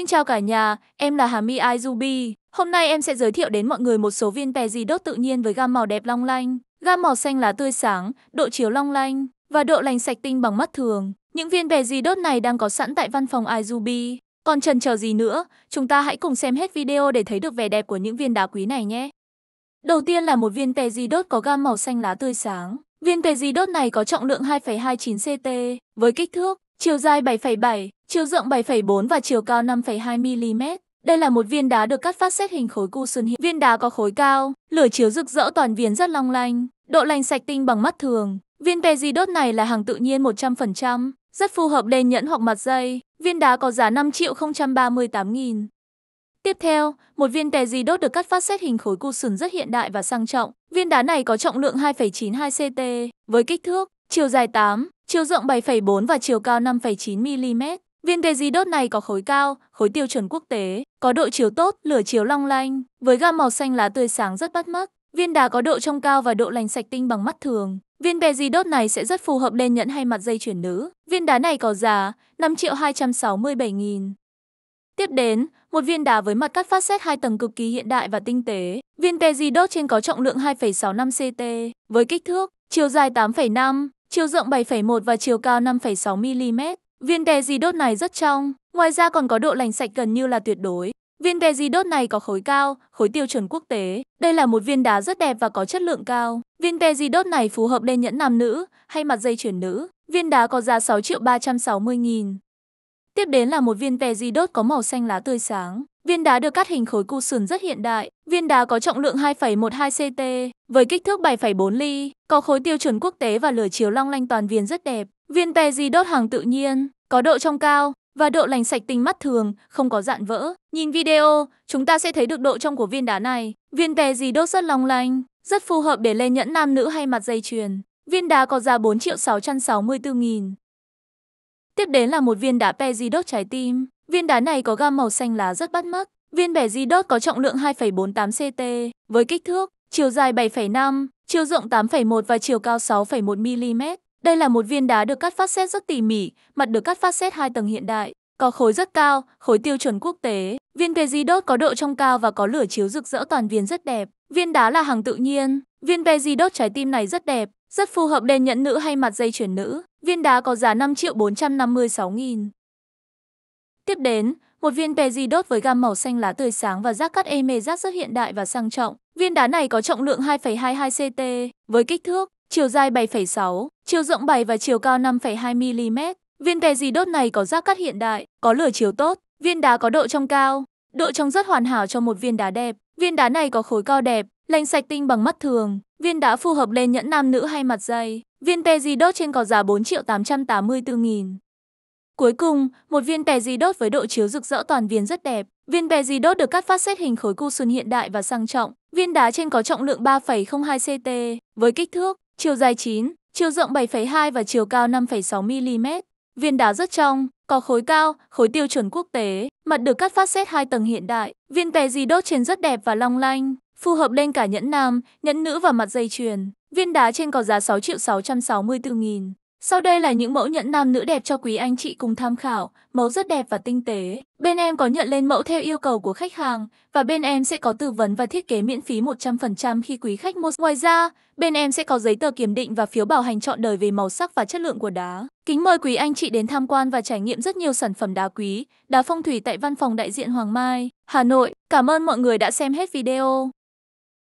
Xin chào cả nhà, em là Hà My Aizubi. Hôm nay em sẽ giới thiệu đến mọi người một số viên pè gì đốt tự nhiên với gam màu đẹp long lanh. Gam màu xanh lá tươi sáng, độ chiếu long lanh và độ lành sạch tinh bằng mắt thường. Những viên pè gì đốt này đang có sẵn tại văn phòng Aizubi. Còn chần chờ gì nữa, chúng ta hãy cùng xem hết video để thấy được vẻ đẹp của những viên đá quý này nhé. Đầu tiên là một viên pè gì đốt có gam màu xanh lá tươi sáng. Viên pè gì đốt này có trọng lượng 2,29 ct với kích thước, chiều dài 7,7 chiều rộng 7,4 và chiều cao 5,2mm. Đây là một viên đá được cắt phát xét hình khối cu xuân hiệu. Viên đá có khối cao, lửa chiếu rực rỡ toàn viên rất long lanh, độ lành sạch tinh bằng mắt thường. Viên Pezidot này là hàng tự nhiên 100%, rất phù hợp lên nhẫn hoặc mặt dây. Viên đá có giá 5 triệu 038 nghìn. Tiếp theo, một viên Pezidot được cắt phát xét hình khối cu sừng rất hiện đại và sang trọng. Viên đá này có trọng lượng 2,92 ct, với kích thước, chiều dài 8, chiều rộng 7,4 và chiều cao 5,9 mm. Viên di đốt này có khối cao, khối tiêu chuẩn quốc tế, có độ chiếu tốt, lửa chiếu long lanh, với gam màu xanh lá tươi sáng rất bắt mắt. Viên đá có độ trong cao và độ lành sạch tinh bằng mắt thường. Viên di đốt này sẽ rất phù hợp lên nhẫn hay mặt dây chuyển nữ. Viên đá này có giá 5 triệu 267 nghìn. Tiếp đến, một viên đá với mặt cắt phát xét hai tầng cực kỳ hiện đại và tinh tế. Viên di đốt trên có trọng lượng 2,65 ct, với kích thước, chiều dài 8,5, chiều rộng 7,1 và chiều cao 5,6 mm. Viên tè gì đốt này rất trong, ngoài ra còn có độ lành sạch gần như là tuyệt đối. Viên tè gì đốt này có khối cao, khối tiêu chuẩn quốc tế. Đây là một viên đá rất đẹp và có chất lượng cao. Viên tè gì đốt này phù hợp lên nhẫn nam nữ hay mặt dây chuyền nữ. Viên đá có giá 6 triệu 360 nghìn. Tiếp đến là một viên tè di đốt có màu xanh lá tươi sáng. Viên đá được cắt hình khối cu sườn rất hiện đại. Viên đá có trọng lượng 2,12 ct với kích thước 7,4 ly, có khối tiêu chuẩn quốc tế và lửa chiếu long lanh toàn viên rất đẹp. Viên tè gì đốt hàng tự nhiên, có độ trong cao và độ lành sạch tinh mắt thường, không có dạn vỡ. Nhìn video, chúng ta sẽ thấy được độ trong của viên đá này. Viên tè gì đốt rất long lanh, rất phù hợp để lên nhẫn nam nữ hay mặt dây chuyền. Viên đá có giá 4 triệu 664 nghìn. Tiếp đến là một viên đá pe di đốt trái tim. Viên đá này có gam màu xanh lá rất bắt mắt. Viên bẻ di đốt có trọng lượng 2,48 ct với kích thước, chiều dài 7,5, chiều rộng 8,1 và chiều cao 6,1 mm. Đây là một viên đá được cắt phát xét rất tỉ mỉ, mặt được cắt phát xét hai tầng hiện đại, có khối rất cao, khối tiêu chuẩn quốc tế. Viên Pezidot có độ trong cao và có lửa chiếu rực rỡ toàn viên rất đẹp. Viên đá là hàng tự nhiên. Viên Pezidot trái tim này rất đẹp, rất phù hợp đèn nhẫn nữ hay mặt dây chuyển nữ. Viên đá có giá 5 triệu 456 nghìn. Tiếp đến, một viên Pezidot với gam màu xanh lá tươi sáng và giác cắt ê giác rất hiện đại và sang trọng. Viên đá này có trọng lượng 2,22 ct với kích thước chiều dài 7,6, chiều rộng 7 và chiều cao 5,2mm. Viên tè dì đốt này có giác cắt hiện đại, có lửa chiếu tốt, viên đá có độ trong cao, độ trong rất hoàn hảo cho một viên đá đẹp. Viên đá này có khối cao đẹp, lành sạch tinh bằng mắt thường, viên đá phù hợp lên nhẫn nam nữ hay mặt dây. Viên tè dì đốt trên có giá 4 triệu 884 nghìn. Cuối cùng, một viên tè dì đốt với độ chiếu rực rỡ toàn viên rất đẹp. Viên tè dì đốt được cắt phát xét hình khối cu xuân hiện đại và sang trọng. Viên đá trên có trọng lượng 3,02 ct với kích thước chiều dài 9, chiều rộng 7,2 và chiều cao 5,6 mm. Viên đá rất trong, có khối cao, khối tiêu chuẩn quốc tế, mặt được cắt phát xét hai tầng hiện đại. Viên tè gì đốt trên rất đẹp và long lanh, phù hợp lên cả nhẫn nam, nhẫn nữ và mặt dây chuyền. Viên đá trên có giá 6 triệu 664 nghìn. Sau đây là những mẫu nhẫn nam nữ đẹp cho quý anh chị cùng tham khảo, mẫu rất đẹp và tinh tế. Bên em có nhận lên mẫu theo yêu cầu của khách hàng và bên em sẽ có tư vấn và thiết kế miễn phí 100% khi quý khách mua. Ngoài ra, bên em sẽ có giấy tờ kiểm định và phiếu bảo hành trọn đời về màu sắc và chất lượng của đá. Kính mời quý anh chị đến tham quan và trải nghiệm rất nhiều sản phẩm đá quý, đá phong thủy tại văn phòng đại diện Hoàng Mai, Hà Nội. Cảm ơn mọi người đã xem hết video.